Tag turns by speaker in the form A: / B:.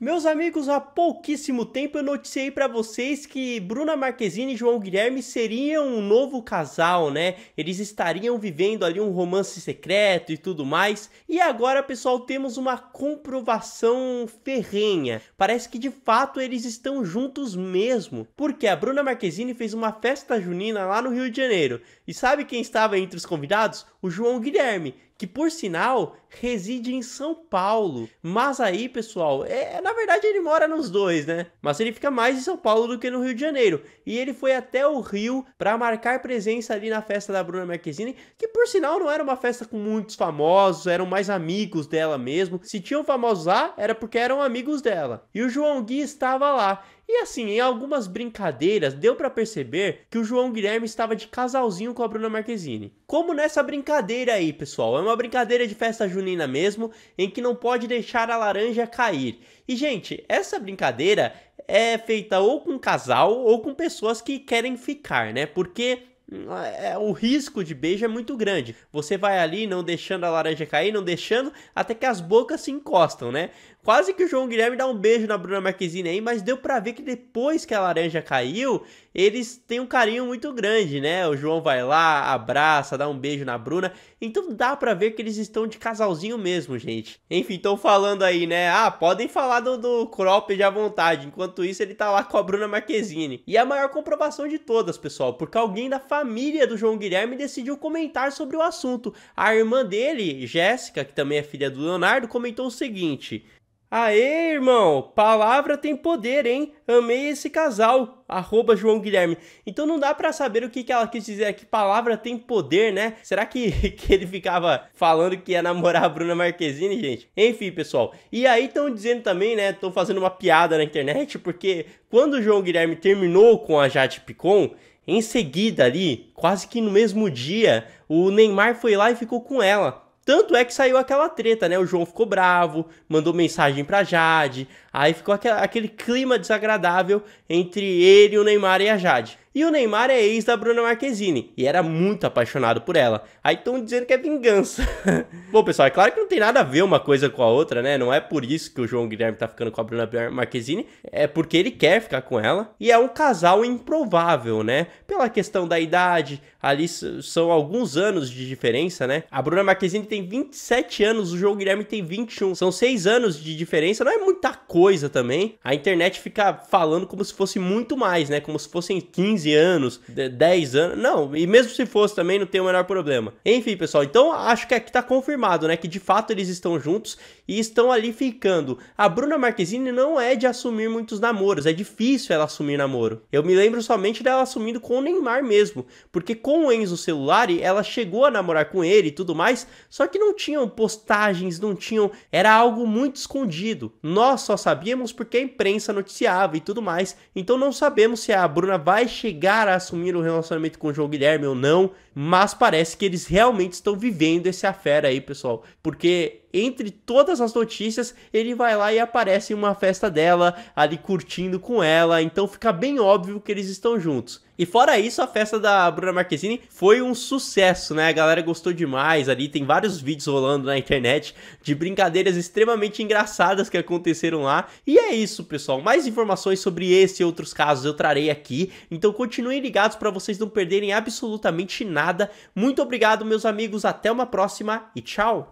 A: Meus amigos, há pouquíssimo tempo eu noticiei para vocês que Bruna Marquezine e João Guilherme seriam um novo casal, né? Eles estariam vivendo ali um romance secreto e tudo mais. E agora, pessoal, temos uma comprovação ferrenha. Parece que de fato eles estão juntos mesmo, porque a Bruna Marquezine fez uma festa junina lá no Rio de Janeiro. E sabe quem estava entre os convidados? O João Guilherme, que por sinal reside em São Paulo. Mas aí, pessoal, é, é, na verdade ele mora nos dois, né? Mas ele fica mais em São Paulo do que no Rio de Janeiro. E ele foi até o Rio para marcar presença ali na festa da Bruna Marquezine, que por sinal não era uma festa com muitos famosos, eram mais amigos dela mesmo. Se tinham famosos lá, era porque eram amigos dela. E o João Gui estava lá. E assim, em algumas brincadeiras, deu para perceber que o João Guilherme estava de casalzinho com a Bruna Marquezine. Como nessa brincadeira aí, pessoal. É uma brincadeira de festa junina mesmo, em que não pode deixar a laranja cair. E, gente, essa brincadeira é feita ou com casal ou com pessoas que querem ficar, né? Porque hum, é, o risco de beijo é muito grande. Você vai ali não deixando a laranja cair, não deixando, até que as bocas se encostam, né? Quase que o João Guilherme dá um beijo na Bruna Marquezine aí, mas deu para ver que depois que a laranja caiu, eles têm um carinho muito grande, né? O João vai lá, abraça, dá um beijo na Bruna. Então dá para ver que eles estão de casalzinho mesmo, gente. Enfim, estão falando aí, né? Ah, podem falar do, do Cropped à vontade. Enquanto isso, ele tá lá com a Bruna Marquezine. E a maior comprovação de todas, pessoal, porque alguém da família do João Guilherme decidiu comentar sobre o assunto. A irmã dele, Jéssica, que também é filha do Leonardo, comentou o seguinte. Aê, irmão! Palavra tem poder, hein? Amei esse casal. Arroba João Guilherme. Então não dá para saber o que, que ela quis dizer aqui. Palavra tem poder, né? Será que, que ele ficava falando que ia namorar a Bruna Marquezine, gente? Enfim, pessoal. E aí estão dizendo também, né? Estão fazendo uma piada na internet, porque quando o João Guilherme terminou com a Jade Picon, em seguida ali, quase que no mesmo dia, o Neymar foi lá e ficou com ela. Tanto é que saiu aquela treta, né? O João ficou bravo, mandou mensagem pra Jade, aí ficou aquele clima desagradável entre ele, o Neymar e a Jade. E o Neymar é ex da Bruna Marquezine e era muito apaixonado por ela. Aí estão dizendo que é vingança. Bom, pessoal, é claro que não tem nada a ver uma coisa com a outra, né? Não é por isso que o João Guilherme tá ficando com a Bruna Marquezine, é porque ele quer ficar com ela. E é um casal improvável, né? pela questão da idade, ali são alguns anos de diferença, né? A Bruna Marquezine tem 27 anos, o João Guilherme tem 21. São 6 anos de diferença, não é muita coisa também. A internet fica falando como se fosse muito mais, né? Como se fossem 15 anos, 10 anos. Não, e mesmo se fosse também, não tem o menor problema. Enfim, pessoal, então acho que aqui é tá confirmado, né? Que de fato eles estão juntos e estão ali ficando. A Bruna Marquezine não é de assumir muitos namoros, é difícil ela assumir namoro. Eu me lembro somente dela assumindo com o Neymar mesmo, porque com o Enzo Celulari, ela chegou a namorar com ele e tudo mais, só que não tinham postagens, não tinham, era algo muito escondido. Nós só sabíamos porque a imprensa noticiava e tudo mais. Então não sabemos se a Bruna vai chegar a assumir o um relacionamento com o João Guilherme ou não mas parece que eles realmente estão vivendo esse afera aí, pessoal, porque entre todas as notícias, ele vai lá e aparece em uma festa dela, ali curtindo com ela, então fica bem óbvio que eles estão juntos. E fora isso, a festa da Bruna Marquezine foi um sucesso, né? A galera gostou demais ali, tem vários vídeos rolando na internet de brincadeiras extremamente engraçadas que aconteceram lá. E é isso, pessoal. Mais informações sobre esse e outros casos eu trarei aqui, então continuem ligados para vocês não perderem absolutamente nada muito obrigado, meus amigos. Até uma próxima e tchau!